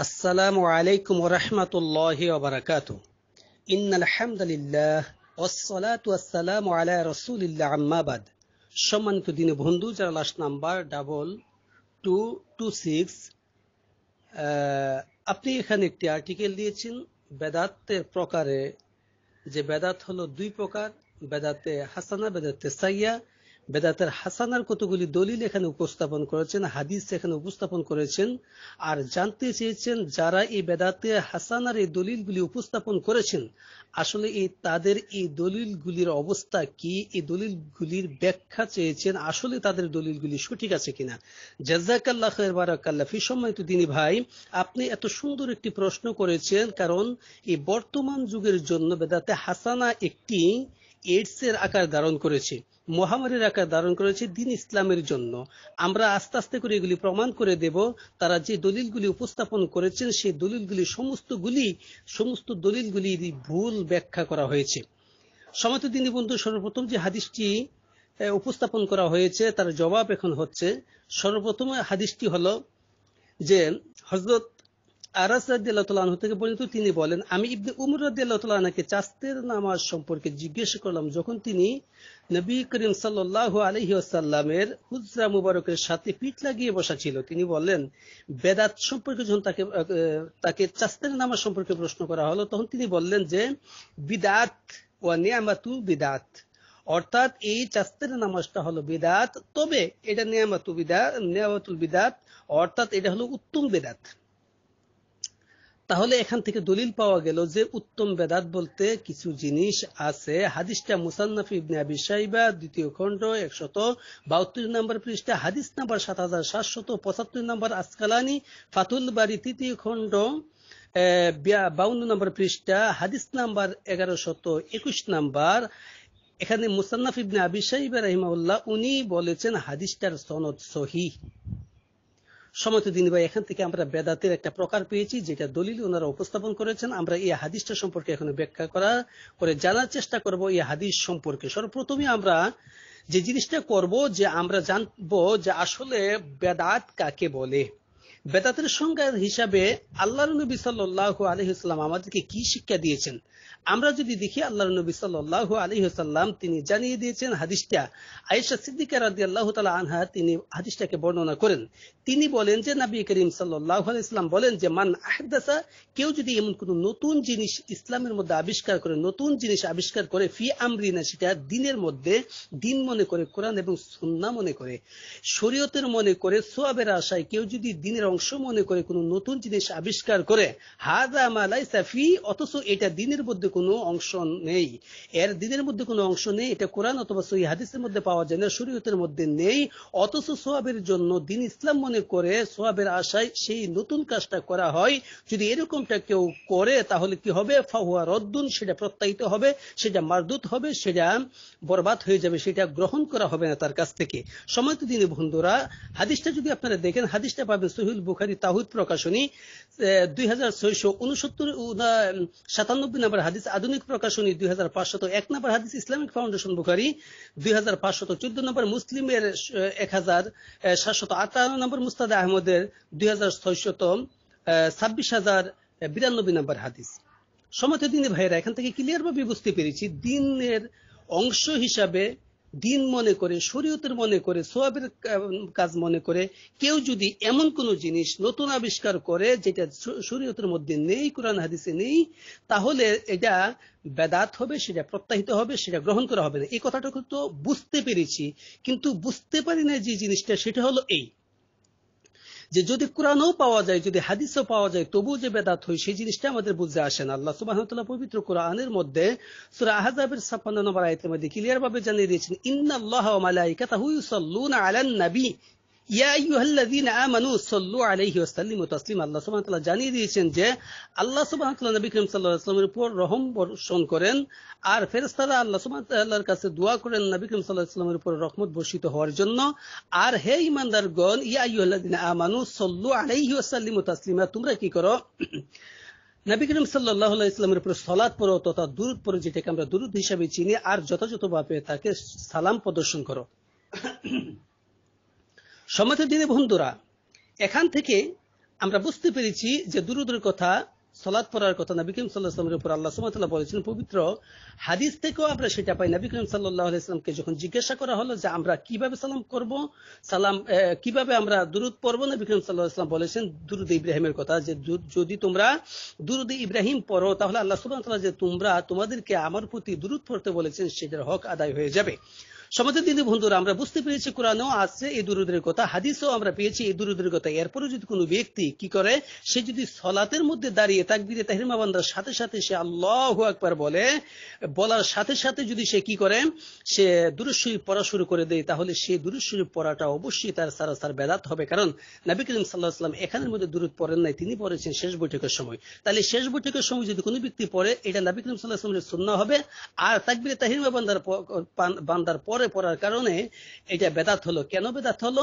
আসসালামু আলাইকুম রহমতুল্লাহ ওবরাকাত ইন্নাল হামদুলিল্লাহ ওয়াসসালাতু ওয়াসসালামু আলা রাসূলিল্লাহ আম্মাবাদ সম্মানিত দিনে বন্ধু যারা last number double two two six আপনি এখানে একটি আর্টিকেল দিয়েছেন বেদাতের প্রকারে যে বেদাত হলো দুই প্রকার বেদাতে হাসানা বেদাতে সাইয়া বেদাতের হাসানার কতগুলি দলিল এখানে উপস্থাপন করেছেন হাদিস এখানে উপস্থাপন করেছেন আর জানতে চেয়েছেন যারা এই বেদাতে হাসানার এই দলিলগুলি উপস্থাপন করেছেন আসলে এই তাদের এই দলিলগুলির অবস্থা কি এই দলিলগুলির ব্যাখ্যা চেয়েছেন আসলে তাদের দলিলগুলি সঠিক আছে কিনা জাজাকাল্লাহ বারাকাল্লাফি বারাকাল্লাহ ফি সম্মানিত দিনী ভাই আপনি এত সুন্দর একটি প্রশ্ন করেছেন কারণ এই বর্তমান যুগের জন্য বেদাতে হাসানা একটি এইডস এর আকার ধারণ করেছে মহামারীর আকার ধারণ করেছে দিন ইসলামের জন্য আমরা আস্তে আস্তে করে এগুলি প্রমাণ করে দেব তারা যে দলিলগুলি উপস্থাপন করেছেন সেই দলিলগুলি সমস্তগুলি সমস্ত দলিলগুলি ভুল ব্যাখ্যা করা হয়েছে সমাজ দিনী বন্ধু সর্বপ্রথম যে হাদিসটি উপস্থাপন করা হয়েছে তার জবাব এখন হচ্ছে সর্বপ্রথম হাদিসটি হল যে হজরত থেকে তিনি বলেন আমি ইবনে চাস্তের নামাজ সম্পর্কে জিজ্ঞেস করলাম যখন তিনি নবী করিম হুজরা মুবারকের সাথে পিঠ লাগিয়ে বসা ছিল তিনি বেদাত সম্পর্কে যখন তাকে তাকে চাস্তের নামাজ সম্পর্কে প্রশ্ন করা হলো তখন তিনি বললেন যে বিদাত ও নিয়ামাতু বিদাত অর্থাৎ এই চাস্তের নামাজটা হলো বিদাত তবে এটা নিয়ামাতু বিদাত নিয়ামাতুল বিদাত অর্থাৎ এটা হলো উত্তম বেদাত তাহলে এখান থেকে দলিল পাওয়া গেল যে উত্তম বেদাত বলতে কিছু জিনিস আছে হাদিসটা মুসান্নাফি ইবনে আবি সাইবা দ্বিতীয় খণ্ড একশত বাহাত্তর নম্বর পৃষ্ঠা হাদিস নাম্বার সাত হাজার সাতশত পঁচাত্তর নম্বর আসকালানি ফাতুল বাড়ি তৃতীয় খণ্ড বাউন্ন নম্বর পৃষ্ঠা হাদিস নাম্বার এগারো শত একুশ নাম্বার এখানে মুসান্নাফ ইবনে আবি সাইবা রহিমাউল্লাহ উনি বলেছেন হাদিসটার সনদ সহি তো দিন ভাই এখান থেকে আমরা বেদাতের একটা প্রকার পেয়েছি যেটা দলিল ওনারা উপস্থাপন করেছেন আমরা এই হাদিসটা সম্পর্কে এখন ব্যাখ্যা করা করে জানার চেষ্টা করব এই হাদিস সম্পর্কে সর্বপ্রথমে আমরা যে জিনিসটা করব যে আমরা জানবো যে আসলে বেদাত কাকে বলে বেদাতের সংজ্ঞা হিসাবে আল্লাহ নবী সাল্লাহ আলহিহাল্লাম আমাদেরকে কি শিক্ষা দিয়েছেন আমরা যদি দেখি আল্লাহ নবী সাল্লাহ আলহিহাল্লাম তিনি জানিয়ে দিয়েছেন হাদিসটা আয়েশা সিদ্দিকা রাদি আল্লাহ তালা আনহা তিনি হাদিসটাকে বর্ণনা করেন তিনি বলেন যে নবী করিম সাল্লাহ আলাইসলাম বলেন যে মান আহদাসা কেউ যদি এমন কোন নতুন জিনিস ইসলামের মধ্যে আবিষ্কার করে নতুন জিনিস আবিষ্কার করে ফি আমরিনা সেটা দিনের মধ্যে দিন মনে করে কোরআন এবং সন্না মনে করে শরীয়তের মনে করে সোয়াবের আশায় কেউ যদি দিনের অংশ মনে করে কোনো নতুন জিনিস আবিষ্কার করে হাজা মালাই সাফি অথচ এটা দিনের মধ্যে কোনো অংশ নেই এর দিনের মধ্যে কোনো অংশ নেই এটা কোরআন অথবা সই হাদিসের মধ্যে পাওয়া যায় না শরীয়তের মধ্যে নেই অথচ সোহাবের জন্য দিন ইসলাম মনে করে সোহাবের আশায় সেই নতুন কাজটা করা হয় যদি এরকমটা কেউ করে তাহলে কি হবে ফাহুয়া রদ্দুন সেটা প্রত্যায়িত হবে সেটা মারদুত হবে সেটা বরবাদ হয়ে যাবে সেটা গ্রহণ করা হবে না তার কাছ থেকে সময় তো দিনে বন্ধুরা হাদিসটা যদি আপনারা দেখেন হাদিসটা পাবেন সহিল বুখারি তাহুদ প্রকাশনী দুই হাজার নম্বর হাদিস আধুনিক প্রকাশনী দুই নম্বর হাদিস ইসলামিক ফাউন্ডেশন বুখারি দুই নম্বর মুসলিমের এক নম্বর আহমদের দুই নম্বর হাদিস দিনে ভাইয়েরা এখান থেকে ভাবে বুঝতে পেরেছি দিনের অংশ হিসাবে দিন মনে করে শরীয়তের মনে করে সোয়াবের কাজ মনে করে কেউ যদি এমন কোন জিনিস নতুন আবিষ্কার করে যেটা শরীয়তের মধ্যে নেই কোরআন হাদিসে নেই তাহলে এটা বেদাত হবে সেটা প্রত্যাহিত হবে সেটা গ্রহণ করা হবে না এই কথাটা তো বুঝতে পেরেছি কিন্তু বুঝতে পারি না যে জিনিসটা সেটা হলো এই যে যদি কোরআনও পাওয়া যায় যদি হাদিসও পাওয়া যায় তবুও যে বেদাত হয় সেই জিনিসটা আমাদের বুঝতে আসে না আল্লাহ সুবাহতাল্লাহ পবিত্র কোরআনের মধ্যে সুরা আহাজাবের ছাপ্পান্ন নম্বর আয়তের মধ্যে ক্লিয়ার ভাবে জানিয়ে দিয়েছেন ইন্না আল্লাহ মালাইকাতাহু ইউসাল্লুনা আলান নবী জানিয়ে দিয়েছেন যে আল্লাহ উপর রহম বর্ষণ করেন আর ফেরস্তারা আল্লাহ সুবাহতাল্লাহর কাছে দোয়া করেন নবী করিম উপর রহমত বর্ষিত হওয়ার জন্য আর হে ইমানদারগণ ইয়া ইহ্লাদিন আমানু সল্লু আলহি ওসাল্লিম ও তোমরা কি করো নবী করিম সাল্লাহ ইসলামের সলাদ পরো তথা দূরত পর যেটাকে আমরা দূরত হিসাবে চিনি আর যথাযথভাবে তাকে সালাম প্রদর্শন করো সম্মানিত দিনে বন্ধুরা এখান থেকে আমরা বুঝতে পেরেছি যে দূরদূর কথা সলাদ পড়ার কথা নবী করিম সাল্লাহ উপর আল্লাহ সুমতাল্লাহ বলেছেন পবিত্র হাদিস থেকেও আমরা সেটা পাই নবী করিম সাল্লাহ আলাইসলামকে যখন জিজ্ঞাসা করা হলো যে আমরা কিভাবে সালাম করব সালাম কিভাবে আমরা দুরুদ পড়বো নবী করিম সাল্লাহ ইসলাম বলেছেন দুরুদ ইব্রাহিমের কথা যে যদি তোমরা দুরুদ ইব্রাহিম পড়ো তাহলে আল্লাহ সুমতাল্লাহ যে তোমরা তোমাদেরকে আমার প্রতি দুরুদ পড়তে বলেছেন সেটার হক আদায় হয়ে যাবে সমাজের দিনে বন্ধুরা আমরা বুঝতে পেরেছি কোরআনও আছে এই দুরুদের কথা হাদিসও আমরা পেয়েছি এই দুরুদের কথা এরপরে যদি কোনো ব্যক্তি কি করে সে যদি সলাতের মধ্যে দাঁড়িয়ে তাকবিরে তাহিমা বান্দার সাথে সাথে সে আল্লাহ একবার বলে বলার সাথে সাথে যদি সে কি করে সে দুরুশ্বরী পড়া শুরু করে দেয় তাহলে সে দুরুশ্বরী পড়াটা অবশ্যই তার সারা সার বেদাত হবে কারণ নবী করিম সাল্লাহ সাল্লাম এখানের মধ্যে দূরত পড়েন নাই তিনি পড়েছেন শেষ বৈঠকের সময় তাহলে শেষ বৈঠকের সময় যদি কোনো ব্যক্তি পড়ে এটা নবী করিম সাল্লাহ আসলামের সুন্না হবে আর তাকবিরে তাহিমা বান্দার বান্দার পরে পড়ার কারণে এটা বেদাত হলো কেন বেদাত হলো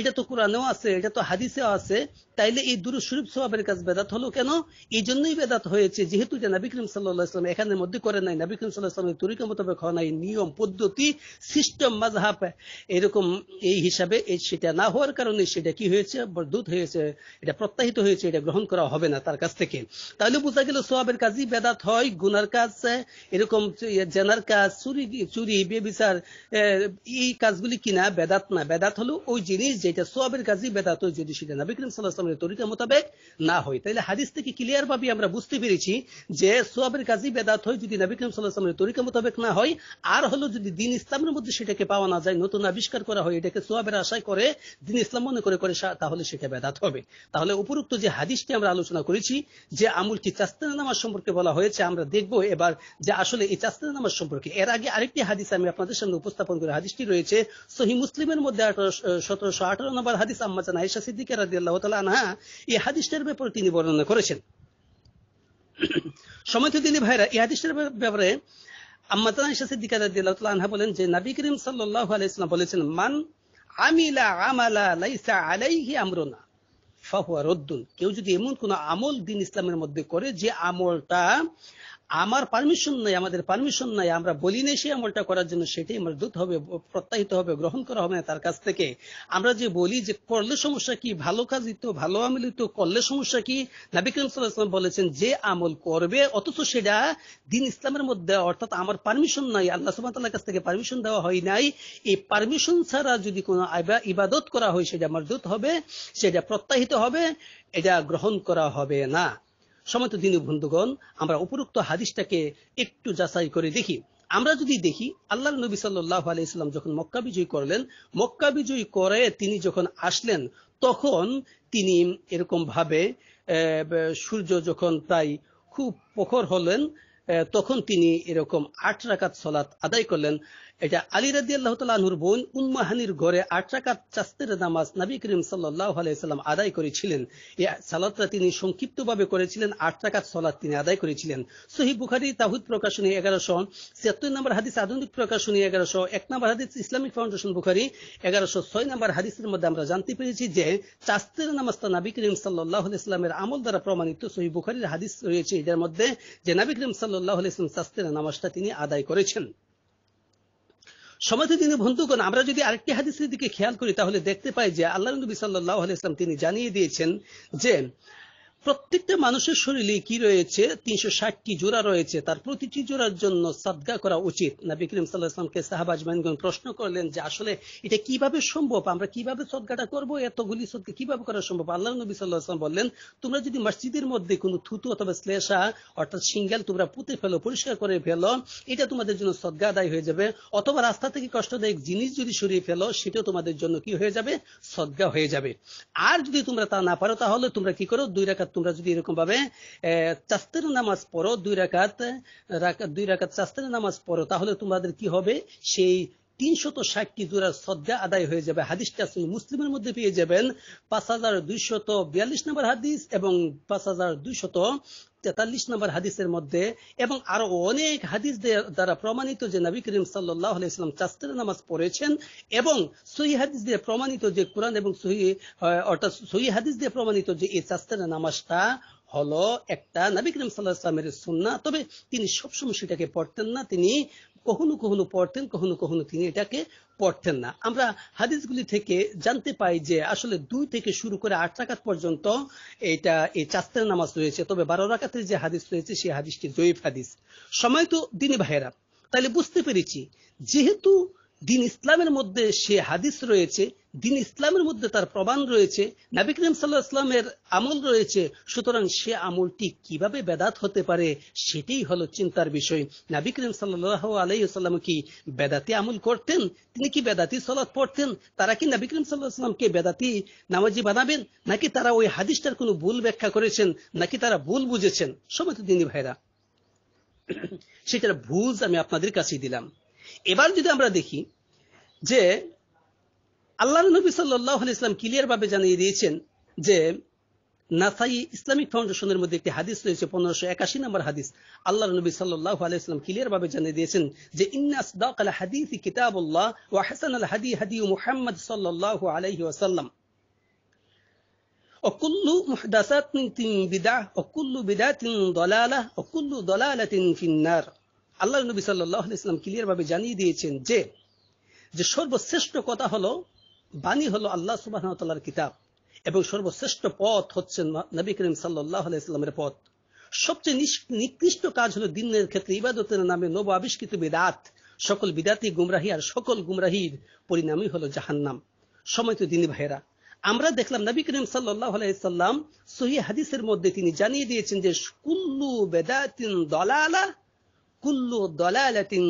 এটা তো কোরআনেও আছে এটা তো হাদিসেও আছে তাইলে এই দুরুদ শরীফ সোহাবের কাজ বেদাত হলো কেন এই জন্যই বেদাত হয়েছে যেহেতু যে নাবি করিম সাল্লাহ ইসলাম এখানের মধ্যে করে নাই নাবি করিম সাল্লাহ ইসলামের তরিকা মোতাবেক হয় নাই নিয়ম পদ্ধতি সিস্টেম মাঝহাপ এরকম এই হিসাবে সেটা না হওয়ার কারণে সেটা কি হয়েছে দূত হয়েছে এটা প্রত্যাহিত হয়েছে এটা গ্রহণ করা হবে না তার কাছ থেকে তাহলে বোঝা গেল সোহাবের কাজই বেদাত হয় গুনার কাজ এরকম জেনার কাজ চুরি চুরি বেবিচার এই কাজগুলি কিনা বেদাত না বেদাত হলো ওই জিনিস যে এটা সোয়াবের কাজই বেদাত যদি সেটা নবী করিম সাল্লাহামের তরিকা মোতাবেক না হয় তাহলে হাদিস থেকে ক্লিয়ার ভাবে আমরা বুঝতে পেরেছি যে সোয়াবের কাজই বেদাত হয় যদি নবী করিম সাল্লাহামের তরিকা মোতাবেক না হয় আর হলো যদি দিন ইসলামের মধ্যে সেটাকে পাওয়া না যায় নতুন আবিষ্কার করা হয় এটাকে সোয়াবের আশায় করে দিন ইসলাম মনে করে করে তাহলে সেটা বেদাত হবে তাহলে উপরুক্ত যে হাদিসটি আমরা আলোচনা করেছি যে আমুল কি চাস্তানা নামাজ সম্পর্কে বলা হয়েছে আমরা দেখব এবার যে আসলে এই চাস্তানা নামাজ সম্পর্কে এর আগে আরেকটি হাদিস আমি আপনাদের সামনে উপস্থাপন করে হাদিসটি রয়েছে সহি মুসলিমের মধ্যে সতেরোশো আঠারো নম্বর হাদিস আম্মাজান আয়েশা সিদ্দিকা আনহা এই হাদিসটার ব্যাপারে তিনি বর্ণনা করেছেন সময় তিনি ভাইরা এই হাদিসটার ব্যাপারে সিদ্দিকা আনহা বলেন যে করিম বলেছেন মান আমিলা আমালা লাইসা আলাইহি ফাহুয়া রদ্দুন কেউ যদি এমন কোন আমল দিন ইসলামের মধ্যে করে যে আমলটা আমার পারমিশন নাই আমাদের পারমিশন নাই আমরা বলি নেই সে আমলটা করার জন্য সেটাই আমার দূত হবে প্রত্যাহিত হবে গ্রহণ করা হবে না তার কাছ থেকে আমরা যে বলি যে করলে সমস্যা কি ভালো কাজ দিত ভালো আমল দিত করলে সমস্যা কি নাবিকরম সাল্লাম বলেছেন যে আমল করবে অথচ সেটা দিন ইসলামের মধ্যে অর্থাৎ আমার পারমিশন নাই আল্লাহ সুবাহতাল্লাহ কাছ থেকে পারমিশন দেওয়া হয় নাই এই পারমিশন ছাড়া যদি কোনো ইবাদত করা হয় সেটা আমার দূত হবে সেটা প্রত্যাহিত হবে এটা গ্রহণ করা হবে না সমত দিন বন্ধুগণ আমরা উপরোক্ত হাদিসটাকে একটু যাচাই করে দেখি আমরা যদি দেখি আল্লাহ নবী সাল্লাহ আলাইসাল্লাম যখন মক্কা বিজয় করলেন মক্কা বিজয় করে তিনি যখন আসলেন তখন তিনি এরকম ভাবে সূর্য যখন প্রায় খুব প্রখর হলেন তখন তিনি এরকম আট রাকাত সলাত আদায় করলেন এটা আলী রাদি আল্লাহ তালুর বোন উম্মাহানির ঘরে আট চাস্তের নামাজ নাবী করিম সাল্লাহ আলাইসাল্লাম আদায় করেছিলেন এ সালাতটা তিনি সংক্ষিপ্তভাবে করেছিলেন আট সলাদ তিনি আদায় করেছিলেন সহি বুখারি তাহুদ প্রকাশনী এগারোশো ছিয়াত্তর নম্বর হাদিস আধুনিক প্রকাশনী এগারোশো এক নম্বর হাদিস ইসলামিক ফাউন্ডেশন বুখারি এগারোশো ছয় নম্বর হাদিসের মধ্যে আমরা জানতে পেরেছি যে চাস্তের নামাজটা নাবী করিম সাল্লাহ ইসলামের আমল দ্বারা প্রমাণিত সহি বুখারির হাদিস রয়েছে এদের মধ্যে যে নবী করিম সাল্লাহ আলাইসলাম চাস্তের নামাজটা তিনি আদায় করেছেন সমাধি তিনি বন্ধুগণ আমরা যদি আরেকটি হাদিসের দিকে খেয়াল করি তাহলে দেখতে পাই যে আল্লাহ নবী সাল্লাহ আলাইসলাম তিনি জানিয়ে দিয়েছেন যে প্রত্যেকটা মানুষের শরীরে কি রয়েছে তিনশো ষাটটি জোড়া রয়েছে তার প্রতিটি জোড়ার জন্য সাদগা করা উচিত নাবি করিম সাল্লাহ ইসলামকে সাহাবাজ মানগণ প্রশ্ন করলেন যে আসলে এটা কিভাবে সম্ভব আমরা কিভাবে সদগাটা করব এতগুলি সদগা কিভাবে করা সম্ভব আল্লাহ নবী সাল্লাহ ইসলাম বললেন তোমরা যদি মসজিদের মধ্যে কোনো থুতু অথবা শ্লেষা অর্থাৎ সিঙ্গেল তোমরা পুঁতে ফেলো পরিষ্কার করে ফেলো এটা তোমাদের জন্য সদগা আদায় হয়ে যাবে অথবা রাস্তা থেকে কষ্টদায়ক জিনিস যদি সরিয়ে ফেলো সেটাও তোমাদের জন্য কি হয়ে যাবে সদগা হয়ে যাবে আর যদি তোমরা তা না পারো তাহলে তোমরা কি করো দুই রাখা তোমরা যদি এরকম ভাবে চাস্তের নামাজ পড়ো দুই রাকাত দুই রাকাত চাস্তের নামাজ পড়ো তাহলে তোমাদের কি হবে সেই তিনশত ষাটটি জোড়ার শ্রদ্ধা আদায় হয়ে যাবে হাদিসটা মুসলিমের মধ্যে পেয়ে যাবেন পাঁচ হাজার দুইশত বিয়াল্লিশ নম্বর হাদিস এবং পাঁচ হাজার দুইশত তেতাল্লিশ নম্বর হাদিসের মধ্যে এবং আরো অনেক হাদিস দ্বারা প্রমাণিত যে নবী করিম সাল্লাহ আলাইসালাম চাস্তের নামাজ পড়েছেন এবং সহি হাদিস দিয়ে প্রমাণিত যে কোরআন এবং সহি অর্থাৎ সহি হাদিস দিয়ে প্রমাণিত যে এই চাস্তের নামাজটা হলো একটা নবী করিম সাল্লাহ ইসলামের সুন্না তবে তিনি সবসময় সেটাকে পড়তেন না তিনি কখনো কখনো পড়তেন কখনো কখনো তিনি এটাকে পড়তেন না আমরা হাদিসগুলি থেকে জানতে পাই যে আসলে দুই থেকে শুরু করে আট রাকাত পর্যন্ত এটা এই চাস্তের নামাজ রয়েছে তবে বারো রাকাতের যে হাদিস রয়েছে সেই হাদিসটি জয়ীফ হাদিস সময় তো দিনে ভাইয়েরা তাহলে বুঝতে পেরেছি যেহেতু দিন ইসলামের মধ্যে সে হাদিস রয়েছে দিন ইসলামের মধ্যে তার প্রমাণ রয়েছে নাবিক রিম সাল্লাহ ইসলামের আমল রয়েছে সুতরাং সে আমলটি কিভাবে বেদাত হতে পারে সেটাই হলো চিন্তার বিষয় নাবিক রিম সাল্লাহ আলাইসাল্লাম কি বেদাতি আমল করতেন তিনি কি বেদাতি সলাৎ পড়তেন তারা কি নাবিক রিম সাল্লাহ ইসলামকে বেদাতি নামাজি বানাবেন নাকি তারা ওই হাদিসটার কোনো ভুল ব্যাখ্যা করেছেন নাকি তারা ভুল বুঝেছেন সময় তো দিনী ভাইরা সেটার ভুজ আমি আপনাদের কাছেই দিলাম এবার যদি আমরা দেখি যে আল্লাহ নবী সাল্লাহ ইসলাম ক্লিয়ার ভাবে জানিয়ে দিয়েছেন যে নাসাই ইসলামিক ফাউন্ডেশনের মধ্যে একটি হাদিস রয়েছে পনেরোশো একাশি নম্বর হাদিস আল্লাহ নবী সাল্লাহ আলাইসলাম ক্লিয়ার ভাবে জানিয়ে দিয়েছেন যে ইন্নাস দাক আল হাদিস কিতাবুল্লাহ ও হাসান আল হাদি হাদি মুহাম্মদ সাল্লাহ আলাইহি ওয়াসাল্লাম وكل বিদা অকুল্লু বিদা তিন দলালা অকুল্লু দলালা তিন النار আল্লাহ নবী সাল্লাহ ইসলাম ক্লিয়ার ভাবে জানিয়ে দিয়েছেন যে যে সর্বশ্রেষ্ঠ কথা হল বাণী হল আল্লাহ সুবাহতাল্লাহর কিতাব এবং সর্বশ্রেষ্ঠ পথ হচ্ছেন নবী করিম সাল্লাহ ইসলামের পথ সবচেয়ে নিকৃষ্ট কাজ হল দিনের ক্ষেত্রে ইবাদতের নামে নব আবিষ্কৃত বিদাত সকল বিদাতি গুমরাহি আর সকল গুমরাহির পরিণামই হল জাহান্নাম সময় তো দিনী ভাইরা আমরা দেখলাম নবী করিম সাল্লাহ আলাইসাল্লাম সহি হাদিসের মধ্যে তিনি জানিয়ে দিয়েছেন যে কুল্লু বেদাতিন দলালা কুল্লু দলালাতিন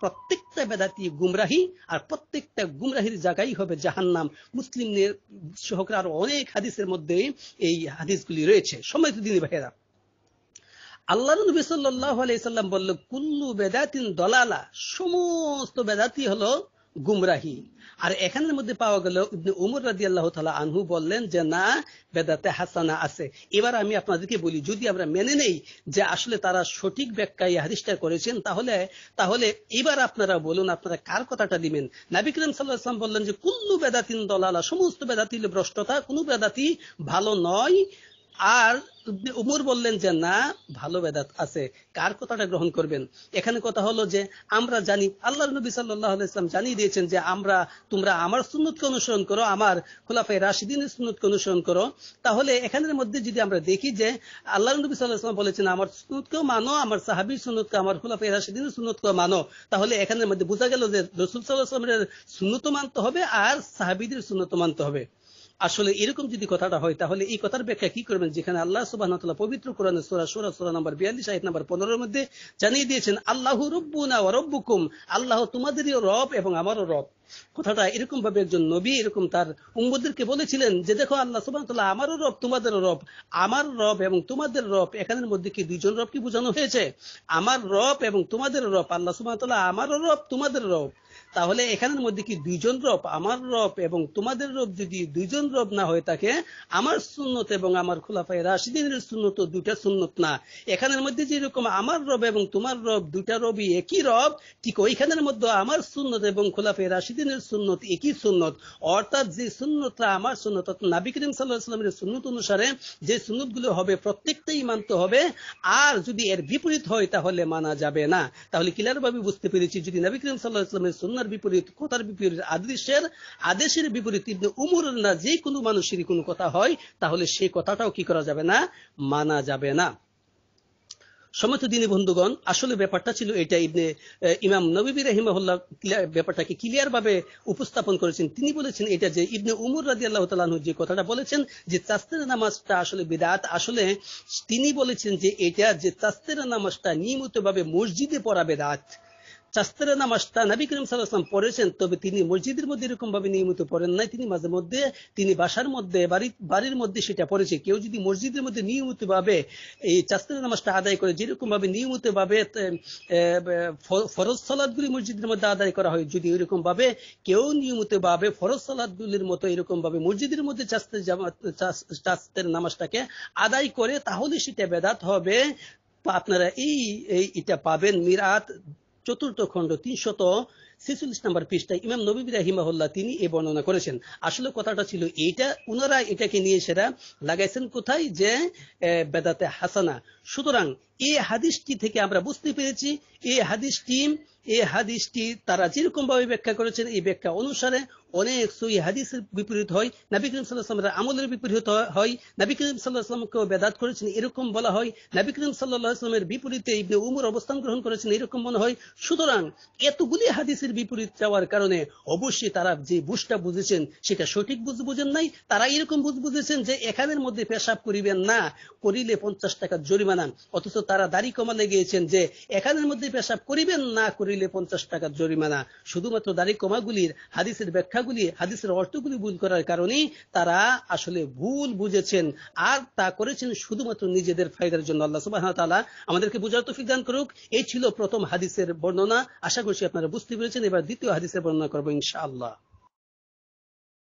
প্রত্যেকটা বেদাতি গুমরাহি আর প্রত্যেকটা গুমরাহির জায়গায় হবে জাহান্নাম মুসলিমদের সহকারে আরো অনেক হাদিসের মধ্যে এই হাদিসগুলি রয়েছে সময় দিন ভাইরা আল্লাহ নবী সাল্লাহ আলাইসাল্লাম বলল কুল্লু বেদাতিন দলালা সমস্ত বেদাতি হলো গুমরাহি আর এখানের মধ্যে পাওয়া গেল ইবনে উমর রাজি আল্লাহ তালা আনহু বললেন যে না বেদাতে হাসানা আছে এবার আমি আপনাদেরকে বলি যদি আমরা মেনে নেই যে আসলে তারা সঠিক ব্যাখ্যা এই হাদিসটা করেছেন তাহলে তাহলে এবার আপনারা বলুন আপনারা কার কথাটা দিবেন নাবিকরম সাল্লাহ ইসলাম বললেন যে কুল্লু বেদাতিন দলালা সমস্ত বেদাতি ভ্রষ্টতা কোনো বেদাতি ভালো নয় আর উমর বললেন যে না ভালো বেদাত আছে কার কথাটা গ্রহণ করবেন এখানে কথা হলো যে আমরা জানি আল্লাহ নবী সাল্লাহ ইসলাম জানিয়ে দিয়েছেন যে আমরা তোমরা আমার সুন্নতকে অনুসরণ করো আমার খোলাফাই রাশিদিনের সুন্নতকে অনুসরণ করো তাহলে এখানের মধ্যে যদি আমরা দেখি যে আল্লাহ নবী সাল্লাহ ইসলাম বলেছেন আমার সুন্নতকেও মানো আমার সাহাবির সুন্নতকে আমার খোলাফাই রাশিদিনের সুন্নতকেও মানো তাহলে এখানের মধ্যে বোঝা গেল যে রসুল সাল্লাহ ইসলামের সুন্নত মানতে হবে আর সাহাবিদের সুন্নত মানতে হবে আসলে এরকম যদি কথাটা হয় তাহলে এই কথার ব্যাখ্যা কি করবেন যেখানে আল্লাহ সুবাহ পবিত্র কোরআন সোরা সোরা সোরা নম্বর বিয়াল্লিশ আয়াত নম্বর পনেরোর মধ্যে জানিয়ে দিয়েছেন আল্লাহ রব্বুনা ও রব্বুকুম আল্লাহ তোমাদেরই রব এবং আমারও রব কথাটা এরকম ভাবে একজন নবী এরকম তার উম্মদেরকে বলেছিলেন যে দেখো আল্লাহ সুবাহ আমারও রব তোমাদেরও রব আমার রব এবং তোমাদের রব এখানের মধ্যে কি দুজন রব কি বোঝানো হয়েছে আমার রব এবং তোমাদের রব আল্লাহ সুবাহ আমারও রব তোমাদের রব তাহলে এখানের মধ্যে কি দুইজন রব আমার রব এবং তোমাদের রব যদি দুইজন রব না হয়ে থাকে আমার সুন্নত এবং আমার খোলাফাই রাশিদিনের সুন্নত দুইটা সুন্নত না এখানের মধ্যে যেরকম আমার রব এবং তোমার রব দুইটা রবি একই রব ঠিক ওইখানের মধ্যে আমার সুন্নত এবং খোলাফাই রাশিদিনের সুন্নত একই সুন্নত অর্থাৎ যে সুন্নতটা আমার সুন্নত নাবি করিম সাল্লাহ সাল্লামের সুন্নত অনুসারে যে সুন্নতগুলো হবে প্রত্যেকটাই মানতে হবে আর যদি এর বিপরীত হয় তাহলে মানা যাবে না তাহলে ক্লিয়ারভাবে বুঝতে পেরেছি যদি নাবিক রিম সাল্লাহ ইসলামের সুন্নত ফতোয়ার বিপরীত কথার বিপরীত আদেশের আদেশের বিপরীত ইবনে উমর না যে কোনো মানুষের কোনো কথা হয় তাহলে সেই কথাটাও কি করা যাবে না মানা যাবে না সমস্ত দিনী বন্ধুগণ আসলে ব্যাপারটা ছিল এটা ইবনে ইমাম নবীবী রহিমাহুল্লাহ ব্যাপারটাকে ক্লিয়ার ভাবে উপস্থাপন করেছেন তিনি বলেছেন এটা যে ইবনে উমর রাজি আল্লাহ তালু যে কথাটা বলেছেন যে চাস্তের নামাজটা আসলে বিদাত আসলে তিনি বলেছেন যে এটা যে চাস্তের নামাজটা নিয়মিতভাবে মসজিদে পড়া বেদাত চাস্তারা নামাজটা নবী করিম সাল্লাহাম পড়েছেন তবে তিনি মসজিদের মধ্যে এরকম ভাবে নিয়মিত পড়েন নাই তিনি মাঝে মধ্যে তিনি বাসার মধ্যে বাড়ির মধ্যে সেটা পড়েছে কেউ যদি মসজিদের মধ্যে নিয়মিত ভাবে এই চাস্তারা নামাজটা আদায় করে যেরকম ভাবে নিয়মিত ভাবে ফরজ সালাদগুলি মসজিদের মধ্যে আদায় করা হয় যদি এরকম ভাবে কেউ নিয়মিত ভাবে ফরজ সালাদগুলির মতো এরকম ভাবে মসজিদের মধ্যে চাস্তের নামাজটাকে আদায় করে তাহলে সেটা বেদাত হবে আপনারা এই এটা পাবেন মিরাত চতুর্থ খণ্ড তিনশত ছেচল্লিশ নাম্বার পৃষ্ঠায় ইমাম নবী রাহিমাহুল্লাহ তিনি এ বর্ণনা করেছেন আসলে কথাটা ছিল এইটা উনারা এটাকে নিয়ে সেরা লাগাইছেন কোথায় যে বেদাতে হাসানা সুতরাং এই হাদিসটি থেকে আমরা বুঝতে পেরেছি এই হাদিসটি এই হাদিসটি তারা যেরকম ভাবে ব্যাখ্যা করেছেন এই ব্যাখ্যা অনুসারে অনেক সই হাদিসের বিপরীত হয় নাবি সাল্লাহামের আমলের বিপরীত হয় নাবি করিম সাল্লাহামকেও বেদাত করেছেন এরকম বলা হয় নাবি সাল্লাহ আসলামের বিপরীতে ইবনে উমর অবস্থান গ্রহণ করেছেন এরকম মনে হয় সুতরাং এতগুলি হাদিসের বিপরীত চাওয়ার কারণে অবশ্যই তারা যে বুঝটা বুঝেছেন সেটা সঠিক বুঝ বুঝেন নাই তারা এরকম বুঝ বুঝেছেন যে এখানের মধ্যে পেশাব করিবেন না করিলে পঞ্চাশ টাকা জরিমানা অথচ তারা দাড়ি কমানে গিয়েছেন যে এখানের মধ্যে পেশাব করিবেন না করিলে পঞ্চাশ টাকা জরিমানা শুধুমাত্র দাড়ি কমাগুলির হাদিসের ব্যাখ্যাগুলি হাদিসের অর্থগুলি ভুল করার কারণে তারা আসলে ভুল বুঝেছেন আর তা করেছেন শুধুমাত্র নিজেদের ফায়দার জন্য আল্লাহ সুবাহ তালা আমাদেরকে বুঝার তো ফিদান করুক এই ছিল প্রথম হাদিসের বর্ণনা আশা করছি আপনারা বুঝতে পেরেছেন এবার দ্বিতীয় হাদিসে বর্ণনা করবো ইনশাআল্লাহ